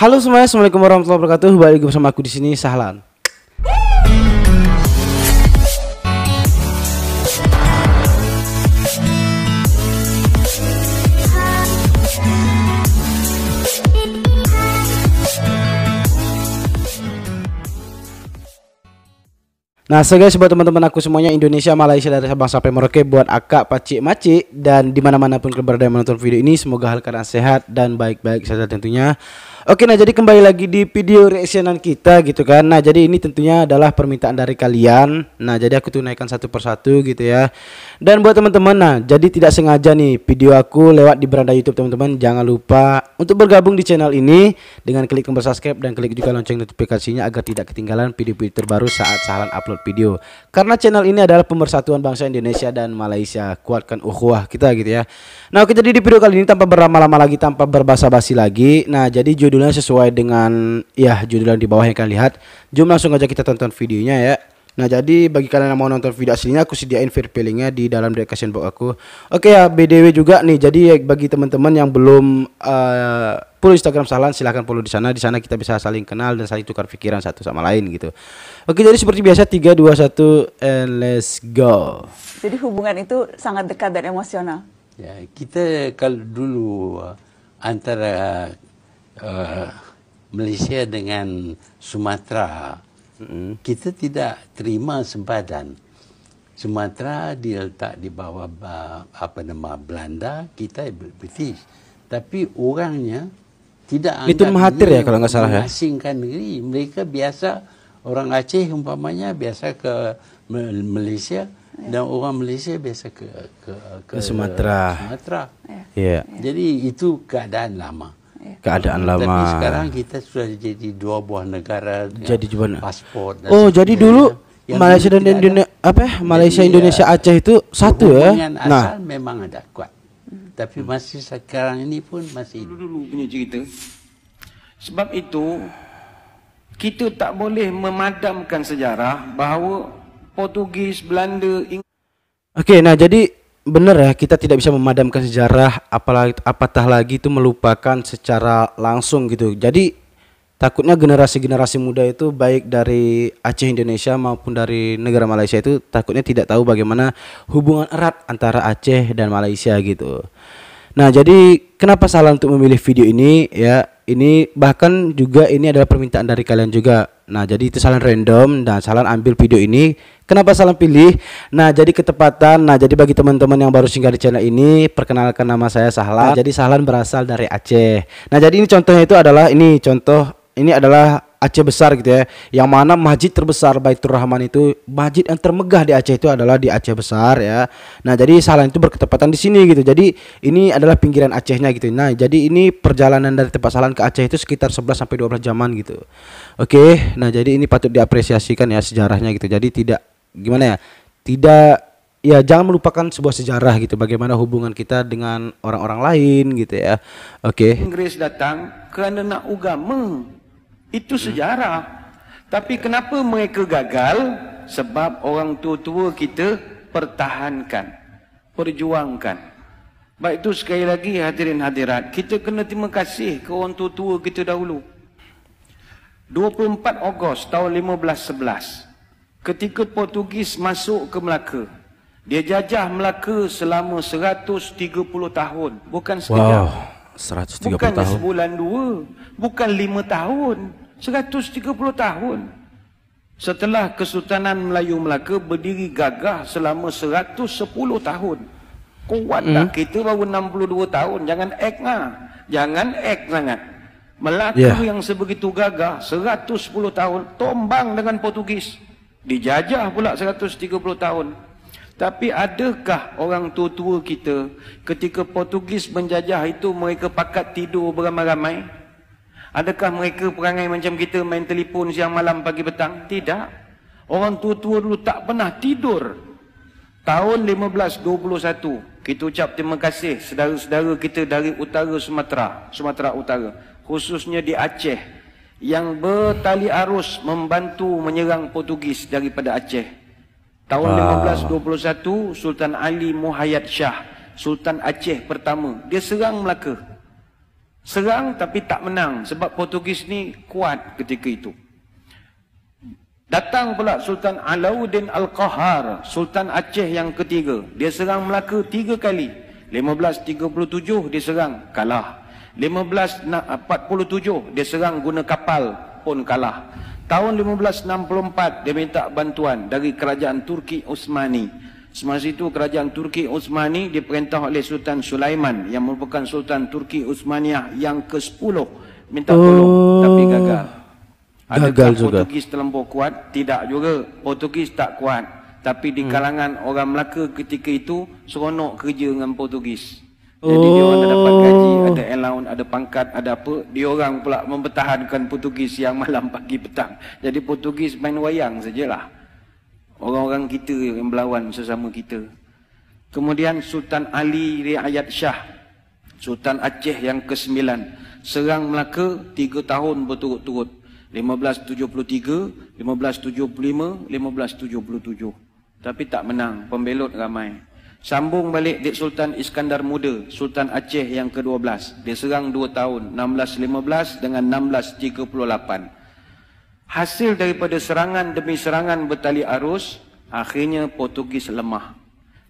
Halo semuanya, assalamualaikum warahmatullahi wabarakatuh. Balik bersama aku di sini Sahlan. Nah, so guys, buat teman-teman aku semuanya Indonesia, Malaysia, dari Sabang sampai Merauke buat akak, pacik, macik dan dimana-mana pun keberadaan menonton video ini, semoga hal kalian sehat dan baik-baik saja tentunya. Oke, nah jadi kembali lagi di video reactionan kita gitu kan. Nah, jadi ini tentunya adalah permintaan dari kalian. Nah, jadi aku tunaikan satu persatu gitu ya. Dan buat teman-teman, nah jadi tidak sengaja nih video aku lewat di beranda YouTube teman-teman. Jangan lupa untuk bergabung di channel ini dengan klik tombol subscribe dan klik juga lonceng notifikasinya agar tidak ketinggalan video-video terbaru saat Sahalan upload video. Karena channel ini adalah pemersatuan bangsa Indonesia dan Malaysia. Kuatkan ukhuwah kita gitu ya. Nah, oke jadi di video kali ini tanpa berlama-lama lagi, tanpa berbasa-basi lagi. Nah, jadi judulnya sesuai dengan ya judul yang di bawah yang kalian lihat. Jom langsung aja kita tonton videonya ya. Nah jadi bagi kalian yang mau nonton video aslinya aku sediain fair filenya di dalam description box aku. Oke ya BDW juga nih. Jadi ya, bagi teman-teman yang belum uh, eh, follow Instagram Salan silahkan follow di sana. Di sana kita bisa saling kenal dan saling tukar pikiran satu sama lain gitu. Oke jadi seperti biasa 3 2 1 and let's go. Jadi hubungan itu sangat dekat dan emosional. Ya, kita kalau dulu eh, antara uh, Malaysia dengan Sumatera mm kita tidak terima sempadan Sumatera diletak di bawah uh, apa nama Belanda kita British tapi orangnya tidak itu mahathir ya kalau nggak salah ya asingkan negeri mereka biasa orang Aceh umpamanya biasa ke Malaysia ya. dan orang Malaysia biasa ke ke ke Sumatera. Sumatera. Yeah. Yeah. Ya. Jadi itu keadaan lama. Ya. keadaan lama. Tapi sekarang kita sudah jadi dua buah negara. Ya. Jadi ya, gimana? Pasport. Dan oh, jadi dulu yang Malaysia dan eh, Indonesia apa ya? Malaysia Indonesia Aceh itu satu ya. Asal nah, memang ada kuat. Hmm. Tapi hmm. masih sekarang ini pun masih dulu, dulu punya cerita. Sebab itu kita tak boleh memadamkan sejarah bahawa Portugis, Belanda, Inggeris Okay, nah jadi benar ya kita tidak bisa memadamkan sejarah apalagi apatah lagi itu melupakan secara langsung gitu jadi takutnya generasi generasi muda itu baik dari Aceh Indonesia maupun dari negara Malaysia itu takutnya tidak tahu bagaimana hubungan erat antara Aceh dan Malaysia gitu nah jadi kenapa salah untuk memilih video ini ya Ini bahkan juga ini adalah permintaan dari kalian juga. Nah, jadi itu salah random dan salah ambil video ini. Kenapa salah pilih? Nah, jadi ketepatan. Nah, jadi bagi teman-teman yang baru singgah di channel ini, perkenalkan nama saya Sahlan. Nah, jadi Sahlan berasal dari Aceh. Nah, jadi ini contohnya itu adalah ini contoh ini adalah Aceh besar gitu ya. Yang mana masjid terbesar Baitur Rahman itu masjid yang termegah di Aceh itu adalah di Aceh besar ya. Nah, jadi salah itu berketepatan di sini gitu. Jadi ini adalah pinggiran Acehnya gitu. Nah, jadi ini perjalanan dari tempat Salan ke Aceh itu sekitar 11 sampai 12 jaman gitu. Oke. Nah, jadi ini patut diapresiasikan ya sejarahnya gitu. Jadi tidak gimana ya? Tidak ya jangan melupakan sebuah sejarah gitu bagaimana hubungan kita dengan orang-orang lain gitu ya oke okay. Inggris datang karena nak ugama Itu sejarah. Tapi kenapa mereka gagal? Sebab orang tua-tua kita pertahankan, perjuangkan. Baik itu sekali lagi hadirin hadirat, kita kena terima kasih ke orang tua-tua kita dahulu. 24 Ogos tahun 1511, ketika Portugis masuk ke Melaka, dia jajah Melaka selama 130 tahun, bukan sekejap. Wow. 130 Bukannya tahun. sebulan dua. Bukan lima tahun. seratus tiga puluh tahun. Setelah Kesultanan Melayu Melaka berdiri gagah selama seratus sepuluh tahun. Kuat hmm. dah. Kita baru dua tahun. Jangan ek lah. Jangan ek sangat. Melaka ya. yeah. yang sebegitu gagah seratus sepuluh tahun. Tombang dengan Portugis. Dijajah pula puluh tahun. Tapi adakah orang tua-tua kita ketika Portugis menjajah itu mereka pakat tidur beramai-ramai? Adakah mereka perangai macam kita main telefon siang malam pagi petang? Tidak. Orang tua-tua dulu tak pernah tidur. Tahun 1521, kita ucap terima kasih saudara-saudara kita dari utara Sumatera, Sumatera Utara. Khususnya di Aceh yang bertali arus membantu menyerang Portugis daripada Aceh. Tahun ah. 1521 Sultan Ali Muhayyad Shah Sultan Aceh pertama Dia serang Melaka Serang tapi tak menang Sebab Portugis ni kuat ketika itu Datang pula Sultan Alauddin Al-Qahar Sultan Aceh yang ketiga Dia serang Melaka tiga kali 1537 dia serang kalah 1547 dia serang guna kapal pun kalah Tahun 1564 dia minta bantuan dari kerajaan Turki Utsmani. Semasa itu kerajaan Turki Utsmani diperintah oleh Sultan Sulaiman yang merupakan Sultan Turki Utsmaniyah yang ke-10 minta oh. tolong tapi gagal. Gagal juga. Portugis terlalu kuat, tidak juga. Portugis tak kuat. Tapi di hmm. kalangan hmm. orang Melaka ketika itu seronok kerja dengan Portugis. Jadi oh. dia orang dapat gaji, oh. ada allowance, ada pangkat, ada apa. Dia orang pula mempertahankan Portugis yang malam pagi petang. Jadi Portugis main wayang sajalah. Orang-orang kita yang berlawan sesama kita. Kemudian Sultan Ali Riayat Shah. Sultan Aceh yang ke-9. Serang Melaka 3 tahun berturut-turut. 1573, 1575, 1577. Tapi tak menang. Pembelot ramai. Sambung balik Dek Sultan Iskandar Muda, Sultan Aceh yang ke-12. Dia serang 2 tahun, 1615 dengan 1638. Hasil daripada serangan demi serangan bertali arus, akhirnya Portugis lemah.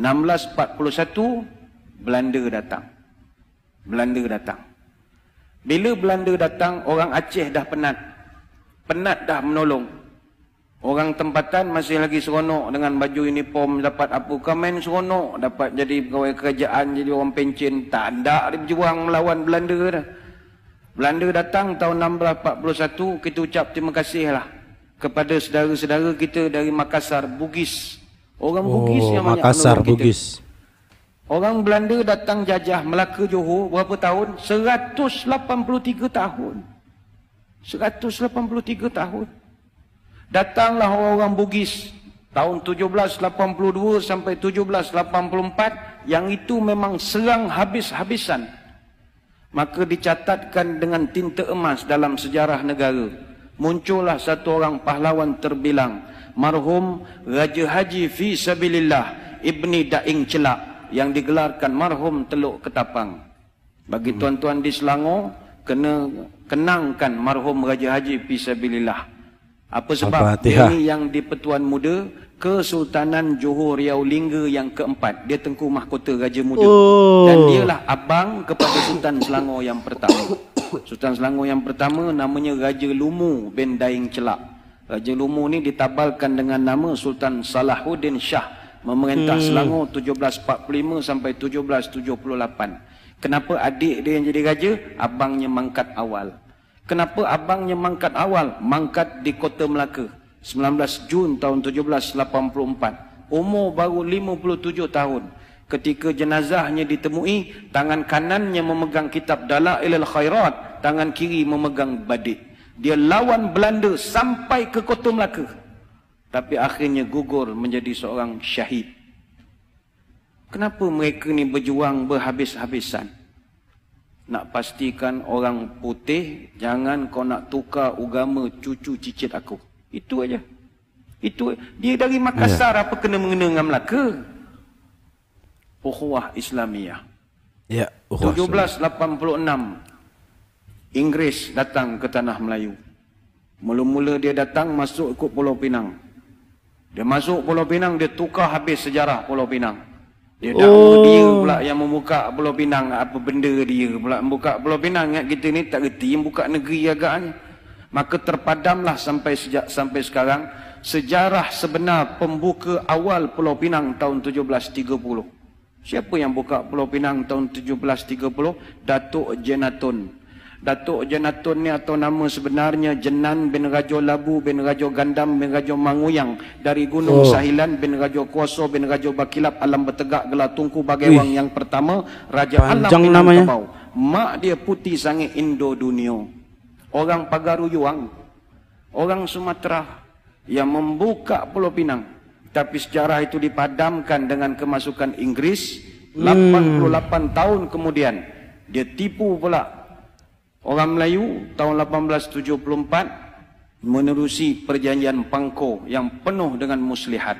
1641, Belanda datang. Belanda datang. Bila Belanda datang, orang Aceh dah penat. Penat dah menolong. Orang tempatan masih lagi seronok dengan baju uniform dapat apa main seronok dapat jadi pegawai kerajaan jadi orang pencin tak ada dia berjuang melawan Belanda dah. Belanda datang tahun 1641 kita ucap terima kasih lah kepada saudara-saudara kita dari Makassar Bugis. Orang oh, Bugis oh, yang banyak Makassar Bugis. Orang Belanda datang jajah Melaka Johor berapa tahun? 183 tahun. 183 tahun. Datanglah orang-orang Bugis tahun 1782 sampai 1784 yang itu memang serang habis-habisan. Maka dicatatkan dengan tinta emas dalam sejarah negara. Muncullah satu orang pahlawan terbilang. Marhum Raja Haji Fi Sabilillah Ibni Daing Celak yang digelarkan marhum Teluk Ketapang. Bagi hmm. tuan-tuan di Selangor, kena kenangkan marhum Raja Haji Fi Sabilillah. Apa sebab ini yang di Petuan Muda Kesultanan Johor Riau Lingga yang keempat Dia Tengku Mahkota Raja Muda oh. Dan dialah abang kepada Sultan Selangor yang pertama Sultan Selangor yang pertama namanya Raja Lumu bin Daing Celak Raja Lumu ni ditabalkan dengan nama Sultan Salahuddin Shah Memerintah hmm. Selangor 1745 sampai 1778 Kenapa adik dia yang jadi raja? Abangnya mangkat awal. Kenapa abangnya mangkat awal? Mangkat di Kota Melaka. 19 Jun tahun 1784. Umur baru 57 tahun. Ketika jenazahnya ditemui, tangan kanannya memegang kitab Dala'ilil Khairat. Tangan kiri memegang badik. Dia lawan Belanda sampai ke Kota Melaka. Tapi akhirnya gugur menjadi seorang syahid. Kenapa mereka ni berjuang berhabis-habisan? nak pastikan orang putih jangan kau nak tukar agama cucu cicit aku. Itu aja. Itu dia dari Makassar yeah. apa kena mengena dengan Melaka? Ukhuwah Islamiah. Ya, yeah, 1786 Inggris datang ke tanah Melayu. Mula-mula dia datang masuk ikut Pulau Pinang. Dia masuk Pulau Pinang, dia tukar habis sejarah Pulau Pinang. Dia oh. dakwa dia pula yang membuka Pulau Pinang Apa benda dia pula membuka Pulau Pinang Ingat kita ni tak reti yang buka negeri agaknya Maka terpadamlah sampai sejak sampai sekarang Sejarah sebenar pembuka awal Pulau Pinang tahun 1730 Siapa yang buka Pulau Pinang tahun 1730? Datuk Jenaton Datuk Jenatun ni atau nama sebenarnya Jenan bin Rajo Labu bin Rajo Gandam bin Rajo Manguyang dari Gunung oh. Sahilan bin Rajo Kuoso bin Rajo Bakilap Alam Bertegak Gelar Tungku Bagaiwang Ui. yang pertama Raja Panjang Alam bin Tepau. Mak dia putih sangat Indo Dunia. Orang Pagaruyuang. Orang Sumatera yang membuka Pulau Pinang. Tapi sejarah itu dipadamkan dengan kemasukan Inggris. 88 hmm. tahun kemudian dia tipu pula Orang Melayu tahun 1874 menerusi perjanjian Pangko yang penuh dengan muslihat.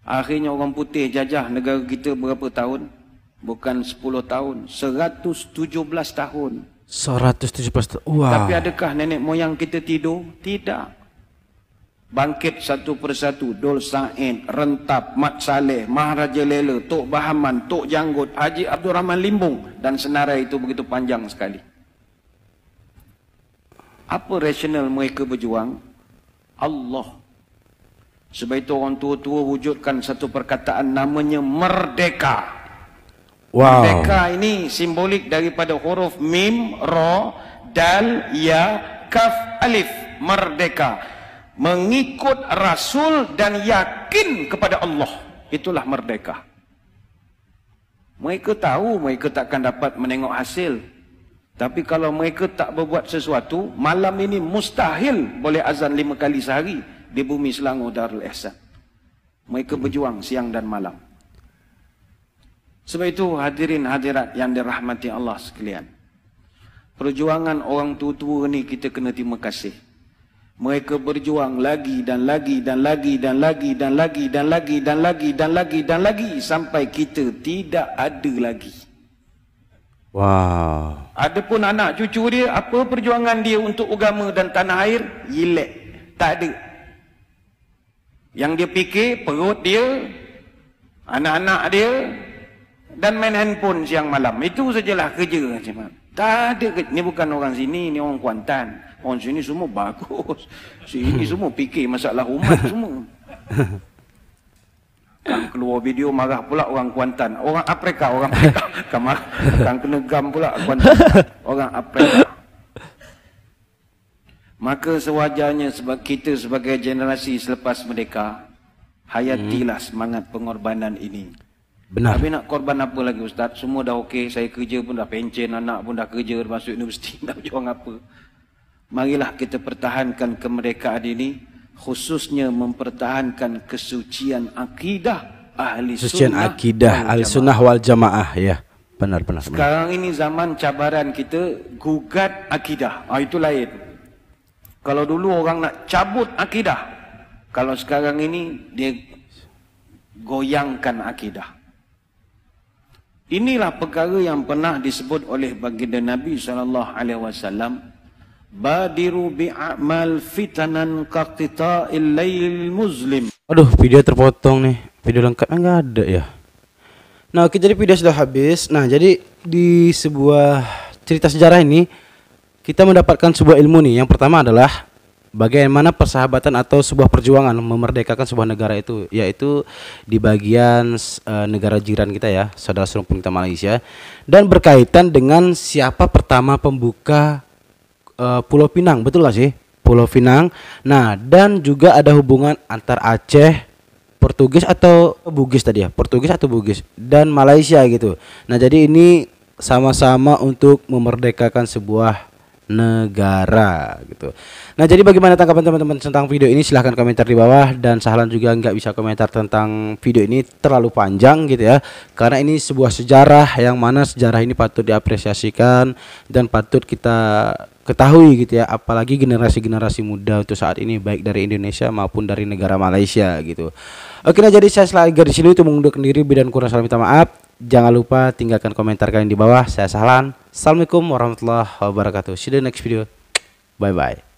Akhirnya orang putih jajah negara kita berapa tahun? Bukan 10 tahun, 117 tahun. 117 tahun. Wah. Tapi adakah nenek moyang kita tidur? Tidak. Bangkit satu persatu. Dol Sa'id, Rentap, Mat Saleh, Maharaja Lela, Tok Bahaman, Tok Janggut, Haji Abdul Rahman Limbung. Dan senarai itu begitu panjang sekali. Apa rasional mereka berjuang? Allah. Sebab itu orang tua-tua wujudkan satu perkataan namanya Merdeka. Wow. Merdeka ini simbolik daripada huruf Mim, Ra, Dal, Ya, Kaf, Alif. Merdeka. Mengikut Rasul dan yakin kepada Allah. Itulah merdeka. Mereka tahu mereka takkan dapat menengok hasil. Tapi kalau mereka tak berbuat sesuatu, malam ini mustahil boleh azan lima kali sehari di bumi Selangor Darul ehsan. Mereka berjuang siang dan malam. Sebab itu hadirin hadirat yang dirahmati Allah sekalian. Perjuangan orang tua-tua ni kita kena terima kasih. Mereka berjuang lagi dan lagi dan lagi dan lagi dan lagi dan lagi dan lagi dan lagi dan lagi sampai kita tidak ada lagi. Wow. Adapun anak cucu dia, apa perjuangan dia untuk agama dan tanah air? Yilek. Tak ada. Yang dia fikir, perut dia, anak-anak dia, dan main handphone siang malam. Itu sajalah kerja. Cuman. Tak ada kerja. Ini bukan orang sini, ini orang Kuantan. Orang sini semua bagus. Sini semua fikir masalah umat semua. Kang keluar video marah pula orang Kuantan. Orang Afrika, orang Afrika. Kamar. Kang kena gam pula Kuantan. Orang Afrika. Maka sewajarnya sebab kita sebagai generasi selepas merdeka, hayatilah hmm. semangat pengorbanan ini. Benar. Tapi nak korban apa lagi Ustaz? Semua dah okey, saya kerja pun dah pencen, anak pun dah kerja, masuk universiti, nak buat apa. Marilah kita pertahankan kemerdekaan ini khususnya mempertahankan kesucian akidah ahli kesucian sunnah akidah ahli sunnah wal jamaah ya benar benar sekarang benar. ini zaman cabaran kita gugat akidah ah itu lain kalau dulu orang nak cabut akidah kalau sekarang ini dia goyangkan akidah inilah perkara yang pernah disebut oleh baginda nabi sallallahu alaihi wasallam Badiru bi'amal fitanan kaktita ilail muslim. Aduh, video terpotong nih. Video lengkap enggak kan ada ya. Nah, oke jadi video sudah habis. Nah, jadi di sebuah cerita sejarah ini kita mendapatkan sebuah ilmu nih. Yang pertama adalah bagaimana persahabatan atau sebuah perjuangan memerdekakan sebuah negara itu yaitu di bagian uh, negara jiran kita ya, saudara serumpun kita Malaysia dan berkaitan dengan siapa pertama pembuka Eh, Pulau Pinang, betul lah sih? Pulau Pinang. Nah, dan juga ada hubungan antar Aceh, Portugis atau Bugis tadi ya, Portugis atau Bugis dan Malaysia gitu. Nah, jadi ini sama-sama untuk memerdekakan sebuah negara gitu. Nah, jadi bagaimana tanggapan teman-teman tentang video ini? Silahkan komentar di bawah dan Sahlan juga nggak bisa komentar tentang video ini terlalu panjang gitu ya. Karena ini sebuah sejarah yang mana sejarah ini patut diapresiasikan dan patut kita ketahui gitu ya apalagi generasi-generasi muda untuk saat ini baik dari Indonesia maupun dari negara Malaysia gitu oke nah jadi saya selagi dari sini itu mengundurkan diri bidan kurang salam minta maaf jangan lupa tinggalkan komentar kalian di bawah saya salam Assalamualaikum warahmatullahi wabarakatuh see you the next video bye bye